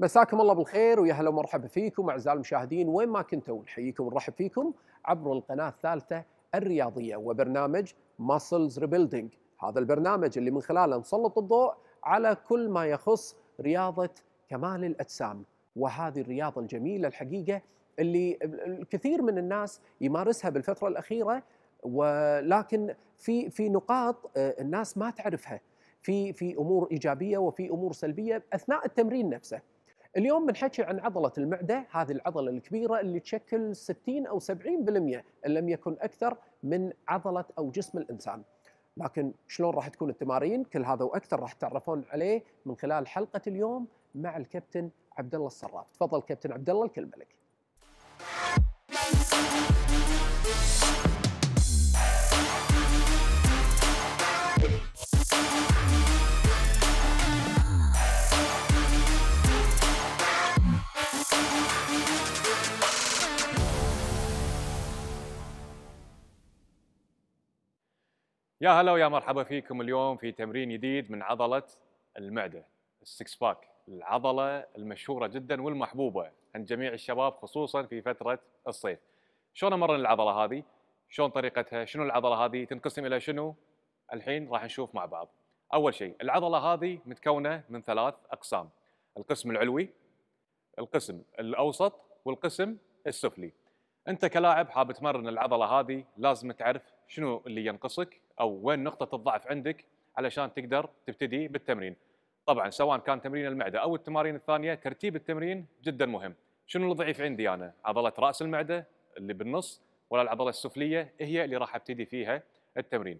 مساكم الله بالخير ويا هلا ومرحبا فيكم اعزائي المشاهدين وين ما كنتوا نحييكم ونرحب فيكم عبر القناه الثالثه الرياضيه وبرنامج ماسلز ريبيلدينج هذا البرنامج اللي من خلاله نسلط الضوء على كل ما يخص رياضه كمال الاجسام وهذه الرياضه الجميله الحقيقه اللي الكثير من الناس يمارسها بالفتره الاخيره ولكن في في نقاط آه، الناس ما تعرفها في في امور ايجابيه وفي امور سلبيه اثناء التمرين نفسه اليوم بنحكي عن عضله المعده هذه العضله الكبيره اللي تشكل 60 او 70% ان لم يكن اكثر من عضله او جسم الانسان لكن شلون راح تكون التمارين كل هذا واكثر راح تعرفون عليه من خلال حلقه اليوم مع الكابتن عبد الله الصراف تفضل كابتن عبد الله الكلمه لك يا هلا ويا مرحبا فيكم اليوم في تمرين جديد من عضلة المعدة السكس باك العضلة المشهورة جدا والمحبوبة عند جميع الشباب خصوصا في فترة الصيف شلون امرن العضلة هذه؟ شلون طريقتها؟ شنو العضلة هذه؟ تنقسم إلى شنو؟ الحين راح نشوف مع بعض أول شيء العضلة هذه متكونة من ثلاث أقسام القسم العلوي القسم الأوسط والقسم السفلي انت كلاعب حاب تمرن العضله هذه لازم تعرف شنو اللي ينقصك او وين نقطه الضعف عندك علشان تقدر تبتدي بالتمرين طبعا سواء كان تمرين المعده او التمارين الثانيه ترتيب التمرين جدا مهم شنو الضعيف عندي انا عضله راس المعده اللي بالنص ولا العضله السفليه هي اللي راح ابتدي فيها التمرين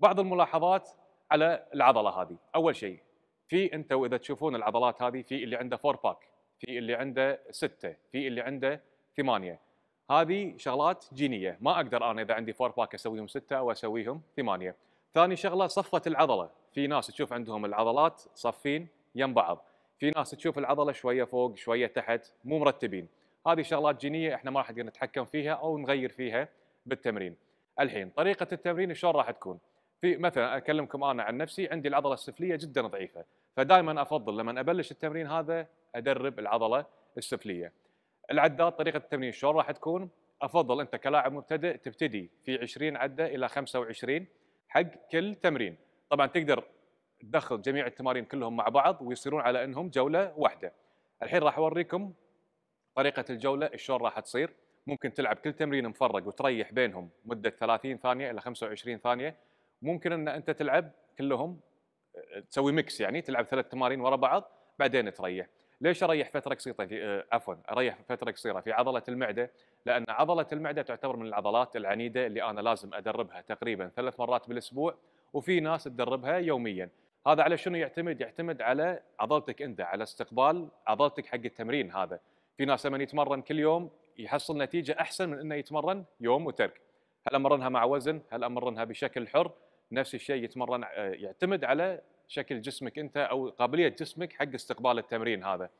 بعض الملاحظات على العضله هذه اول شيء في انتوا اذا تشوفون العضلات هذه في اللي عنده 4 باك في اللي عنده 6 في اللي عنده 8 هذه شغلات جينيه ما اقدر انا اذا عندي فور باك اسويهم سته او اسويهم ثمانيه. ثاني شغله صفه العضله، في ناس تشوف عندهم العضلات صفين يم بعض، في ناس تشوف العضله شويه فوق شويه تحت مو مرتبين. هذه شغلات جينيه احنا ما راح نقدر نتحكم فيها او نغير فيها بالتمرين. الحين طريقه التمرين شلون راح تكون؟ في مثلا اكلمكم انا عن نفسي عندي العضله السفليه جدا ضعيفه، فدائما افضل لما ابلش التمرين هذا ادرب العضله السفليه. العدات طريقه التمرين شلون راح تكون؟ افضل انت كلاعب مبتدئ تبتدي في 20 عده الى 25 حق كل تمرين، طبعا تقدر تدخل جميع التمارين كلهم مع بعض ويصيرون على انهم جوله واحده. الحين راح اوريكم طريقه الجوله شلون راح تصير، ممكن تلعب كل تمرين مفرق وتريح بينهم مده 30 ثانيه الى 25 ثانيه، ممكن ان انت تلعب كلهم تسوي ميكس يعني تلعب ثلاث تمارين ورا بعض بعدين تريح. ليش اريح فتره قصيره في آه، عفوا اريح فتره قصيره في عضله المعده لان عضله المعده تعتبر من العضلات العنيده اللي انا لازم ادربها تقريبا ثلاث مرات بالاسبوع وفي ناس تدربها يوميا هذا على شنو يعتمد يعتمد على عضلتك انت على استقبال عضلتك حق التمرين هذا في ناس لما يتمرن كل يوم يحصل نتيجه احسن من انه يتمرن يوم وترك هل امرنها مع وزن هل امرنها بشكل حر نفس الشيء يتمرن آه، يعتمد على شكل جسمك انت او قابليه جسمك حق استقبال التمرين هذا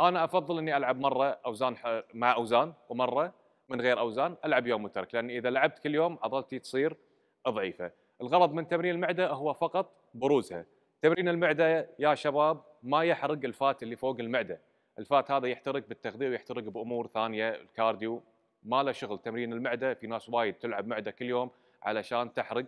انا افضل اني العب مره اوزان مع اوزان ومره من غير اوزان العب يوم وترك لان اذا لعبت كل يوم عضلتي تصير ضعيفه الغرض من تمرين المعده هو فقط بروزها تمرين المعده يا شباب ما يحرق الفات اللي فوق المعده الفات هذا يحترق بالتغذيه ويحترق بامور ثانيه الكارديو ما له شغل تمرين المعده في ناس وايد تلعب معده كل يوم علشان تحرق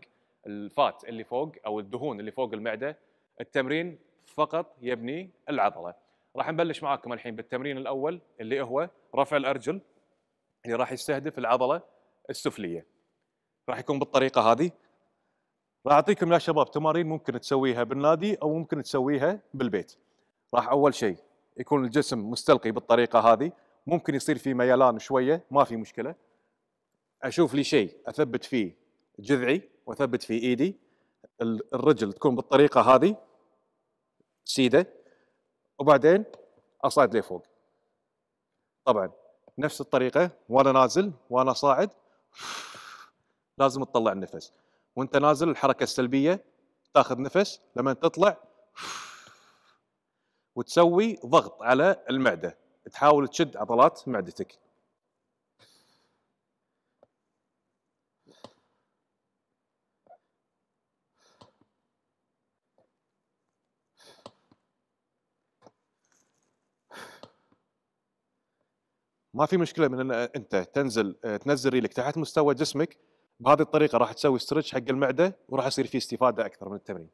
الفات اللي فوق او الدهون اللي فوق المعده التمرين فقط يبني العضله راح نبلش معاكم الحين بالتمرين الاول اللي هو رفع الارجل اللي راح يستهدف العضله السفليه راح يكون بالطريقه هذه راح اعطيكم يا شباب تمارين ممكن تسويها بالنادي او ممكن تسويها بالبيت راح اول شيء يكون الجسم مستلقي بالطريقه هذه ممكن يصير في ميلان شويه ما في مشكله اشوف لي شيء اثبت فيه جذعي واثبت فيه ايدي الرجل تكون بالطريقه هذه سيده وبعدين اصعد لفوق طبعا نفس الطريقه وانا نازل وانا صاعد لازم تطلع النفس وانت نازل الحركه السلبيه تاخذ نفس لما تطلع وتسوي ضغط على المعده تحاول تشد عضلات معدتك ما في مشكله من ان انت تنزل آه، تنزل ريلك تحت مستوى جسمك بهذه الطريقه راح تسوي ستريتش حق المعده وراح يصير في استفاده اكثر من التمرين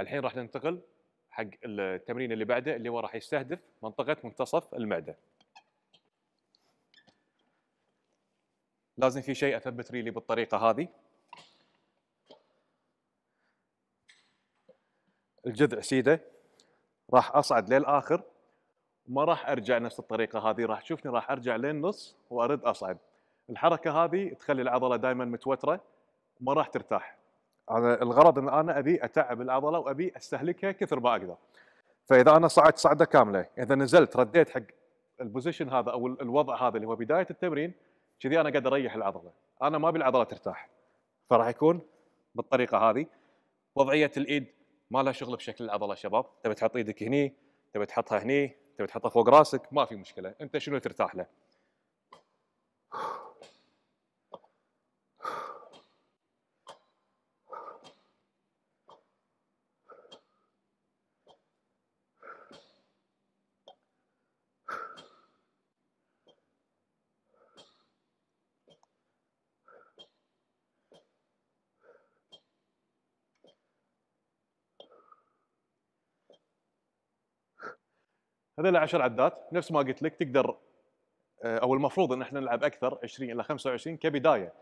الحين راح ننتقل حق التمرين اللي بعده اللي هو راح يستهدف منطقه منتصف المعده لازم في شيء اثبت ريلي بالطريقه هذه الجذع سيده راح اصعد للاخر ما راح ارجع نفس الطريقه هذه راح تشوفني راح ارجع للنص وارد اصعد الحركه هذه تخلي العضله دائما متوتره وما راح ترتاح انا الغرض ان انا ابي اتعب العضله وابي استهلكها كثر ما اقدر فاذا انا صعدت صعده كامله اذا نزلت رديت حق البوزيشن هذا او الوضع هذا اللي هو بدايه التمرين كذي انا قاعد اريح العضله انا ما ابي العضله ترتاح فراح يكون بالطريقه هذه وضعيه الايد ما لها شغل بشكل العضله شباب تبي تحط ايدك هني تبي تحطها هني تبي تحطها فوق راسك ما في مشكله انت شنو ترتاح له هذول 10 عدات نفس ما قلت لك تقدر آه، او المفروض ان احنا نلعب اكثر 20 الى 25 كبدايه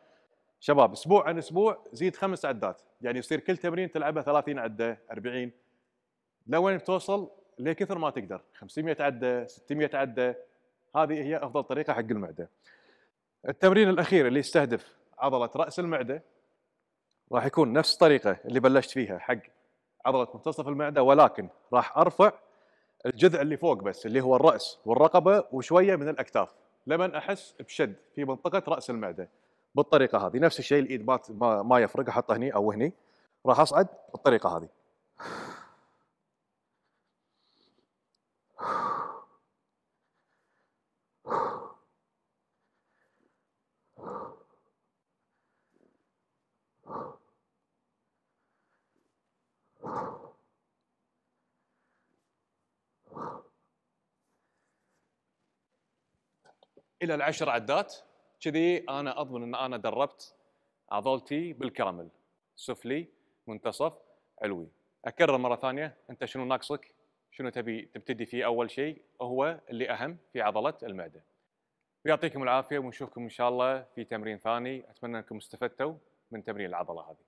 شباب اسبوع عن اسبوع زيد خمس عدات يعني يصير كل تمرين تلعبها 30 عده 40 لوين بتوصل لكثر ما تقدر 500 عده 600 عده هذه هي افضل طريقه حق المعده التمرين الاخير اللي يستهدف عضله راس المعده راح يكون نفس الطريقه اللي بلشت فيها حق عضله منتصف المعده ولكن راح ارفع الجذع اللي فوق بس اللي هو الراس والرقبه وشويه من الاكتاف لمن احس بشد في منطقه راس المعده بالطريقه هذه نفس الشيء الايد ما ما يفرق احطه هني او هني راح اصعد بالطريقه هذه الى العشر عدات كذي انا اضمن ان انا دربت عضلتي بالكامل سفلي منتصف علوي اكرر مره ثانيه انت شنو ناقصك شنو تبي تبتدي فيه اول شيء هو اللي اهم في عضله المعده ويعطيكم العافيه ونشوفكم ان شاء الله في تمرين ثاني اتمنى انكم استفدتوا من تمرين العضله هذه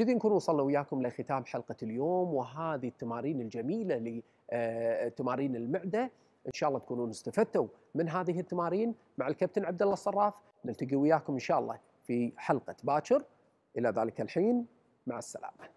نبتدي نكون وصلنا وياكم لختام حلقه اليوم وهذه التمارين الجميله لتمارين آه، المعده ان شاء الله تكونون استفدتوا من هذه التمارين مع الكابتن عبد الله الصراف نلتقي وياكم ان شاء الله في حلقه باكر الى ذلك الحين مع السلامه